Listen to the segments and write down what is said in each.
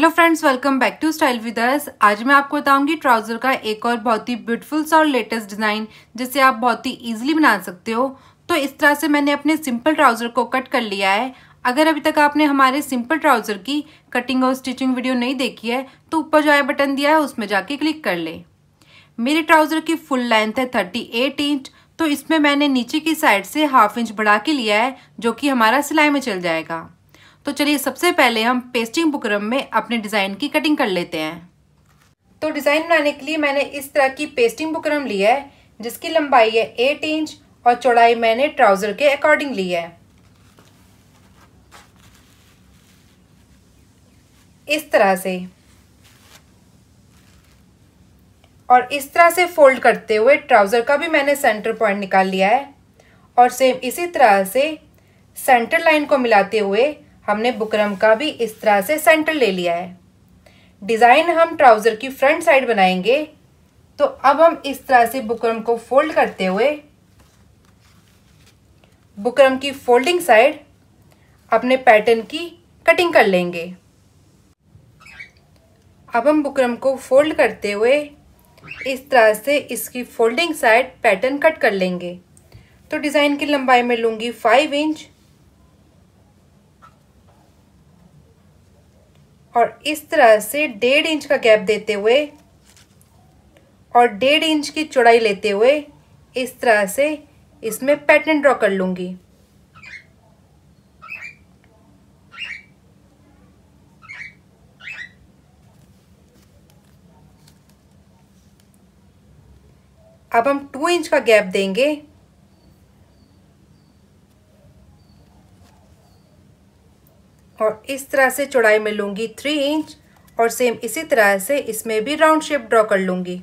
hello friends welcome back to style with us आज मैं आपको बताऊंगी ट्राउज़र का एक और बहुत ही ब्यूटीफुल सा और लेटेस्ट डिज़ाइन जिसे आप बहुत ही इजीली बना सकते हो तो इस तरह से मैंने अपने सिंपल ट्राउज़र को कट कर लिया है अगर अभी तक आपने हमारे सिंपल ट्राउज़र की कटिंग और स्टिचिंग वीडियो नहीं देखी है तो ऊपर जो आया बटन दिया है उसमें जाके क्लिक कर ले मेरे ट्राउज़र की फुल लेंथ है थर्टी इंच तो इसमें मैंने नीचे की साइड से हाफ इंच बढ़ा के लिया है जो कि हमारा सिलाई में चल जाएगा तो चलिए सबसे पहले हम पेस्टिंग बुकरम में अपने डिज़ाइन की कटिंग कर लेते हैं तो डिज़ाइन बनाने के लिए मैंने इस तरह की पेस्टिंग बुकरम ली है जिसकी लंबाई है एट इंच और चौड़ाई मैंने ट्राउज़र के अकॉर्डिंग ली है इस तरह से और इस तरह से फोल्ड करते हुए ट्राउज़र का भी मैंने सेंटर पॉइंट निकाल लिया है और सेम इसी तरह से सेंटर लाइन को मिलाते हुए हमने बुकरम का भी इस तरह से सेंटर ले लिया है डिज़ाइन हम ट्राउज़र की फ्रंट साइड बनाएंगे तो अब हम इस तरह से बुकरम को फोल्ड करते हुए बुकरम की फोल्डिंग साइड अपने पैटर्न की कटिंग कर लेंगे अब हम बुकरम को फोल्ड करते हुए इस तरह से इसकी फोल्डिंग साइड पैटर्न कट कर लेंगे तो डिज़ाइन की लंबाई में लूँगी फाइव इंच और इस तरह से डेढ़ इंच का गैप देते हुए और डेढ़ इंच की चौड़ाई लेते हुए इस तरह से इसमें पैटर्न ड्रॉ कर लूँगी अब हम टू इंच का गैप देंगे और इस तरह से चौड़ाई में लूँगी थ्री इंच और सेम इसी तरह से इसमें भी राउंड शेप ड्रॉ कर लूँगी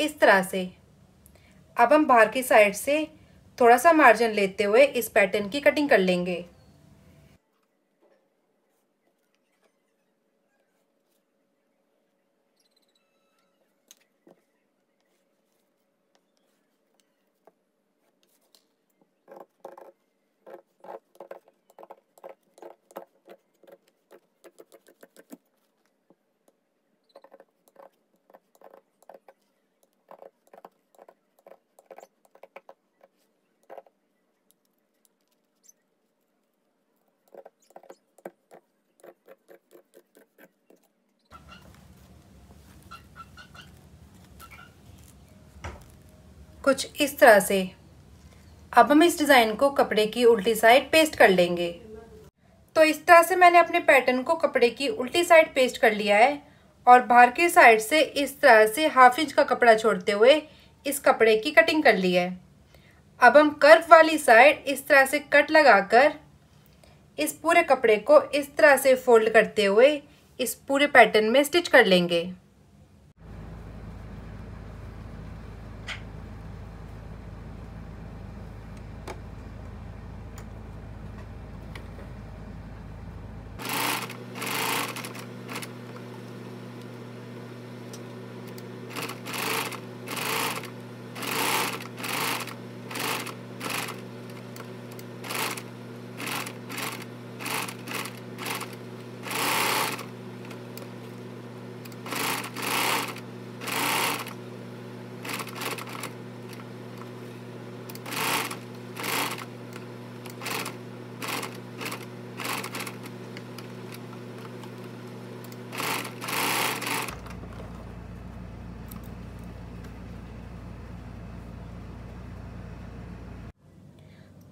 इस तरह से अब हम बाहर की साइड से थोड़ा सा मार्जिन लेते हुए इस पैटर्न की कटिंग कर लेंगे कुछ इस तरह से अब हम इस डिज़ाइन को कपड़े की उल्टी साइड पेस्ट कर लेंगे तो इस तरह से मैंने अपने पैटर्न को कपड़े की उल्टी साइड पेस्ट कर लिया है और बाहर की साइड से इस तरह से हाफ इंच का कपड़ा छोड़ते हुए इस कपड़े की कटिंग कर ली है अब हम कर्व वाली साइड इस तरह से कट लगाकर इस पूरे कपड़े को इस तरह से फोल्ड करते हुए इस पूरे पैटर्न में स्टिच कर लेंगे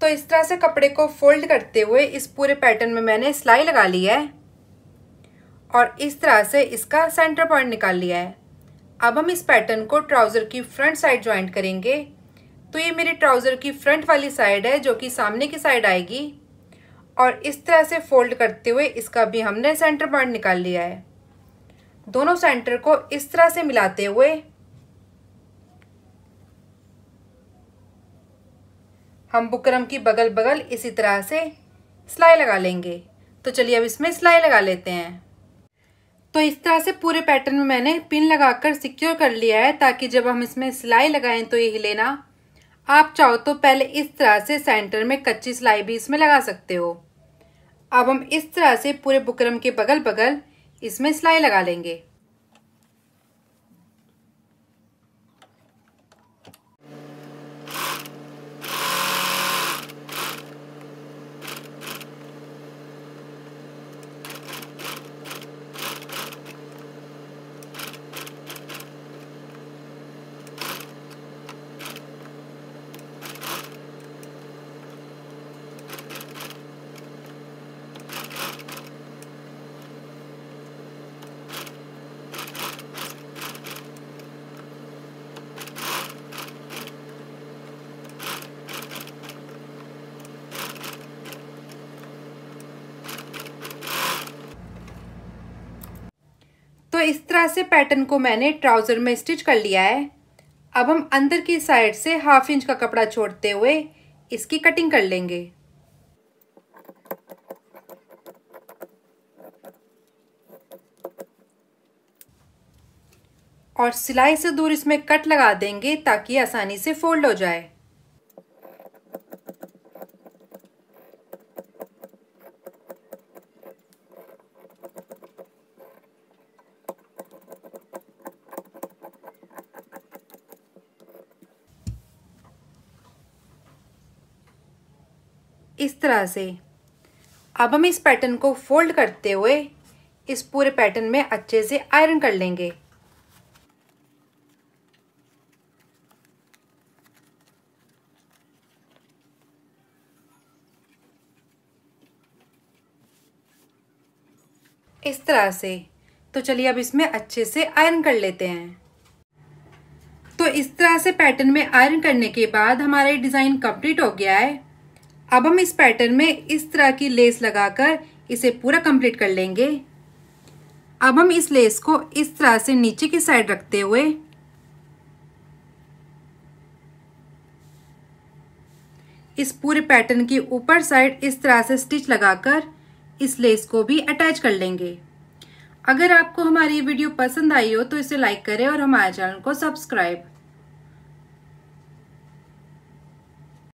तो इस तरह से कपड़े को फोल्ड करते हुए इस पूरे पैटर्न में मैंने सिलाई लगा ली है और इस तरह से इसका सेंटर पॉइंट निकाल लिया है अब हम इस पैटर्न को ट्राउज़र की फ्रंट साइड ज्वाइंट करेंगे तो ये मेरी ट्राउज़र की फ्रंट वाली साइड है जो कि सामने की साइड आएगी और इस तरह से फोल्ड करते हुए इसका भी हमने सेंटर पॉइंट निकाल लिया है दोनों सेंटर को इस तरह से मिलाते हुए हम बुकरम की बगल बगल इसी तरह से सिलाई लगा लेंगे तो चलिए अब इसमें सिलाई लगा लेते हैं तो इस तरह से पूरे पैटर्न में मैंने पिन लगाकर सिक्योर कर लिया है ताकि जब हम इसमें सिलाई लगाएं तो ये हिलेना आप चाहो तो पहले इस तरह से सेंटर में कच्ची सिलाई भी इसमें लगा सकते हो अब हम इस तरह से पूरे बुकरम के बगल बगल इसमें सिलाई लगा लेंगे इस तरह से पैटर्न को मैंने ट्राउज़र में स्टिच कर लिया है अब हम अंदर की साइड से हाफ इंच का कपड़ा छोड़ते हुए इसकी कटिंग कर लेंगे और सिलाई से दूर इसमें कट लगा देंगे ताकि आसानी से फोल्ड हो जाए इस तरह से अब हम इस पैटर्न को फोल्ड करते हुए इस पूरे पैटर्न में अच्छे से आयरन कर लेंगे इस तरह से तो चलिए अब इसमें अच्छे से आयरन कर लेते हैं तो इस तरह से पैटर्न में आयरन करने के बाद हमारा डिज़ाइन कंप्लीट हो गया है अब हम इस पैटर्न में इस तरह की लेस लगाकर इसे पूरा कंप्लीट कर लेंगे अब हम इस लेस को इस तरह से नीचे की साइड रखते हुए इस पूरे पैटर्न की ऊपर साइड इस तरह से स्टिच लगाकर इस लेस को भी अटैच कर लेंगे अगर आपको हमारी वीडियो पसंद आई हो तो इसे लाइक करें और हमारे चैनल को सब्सक्राइब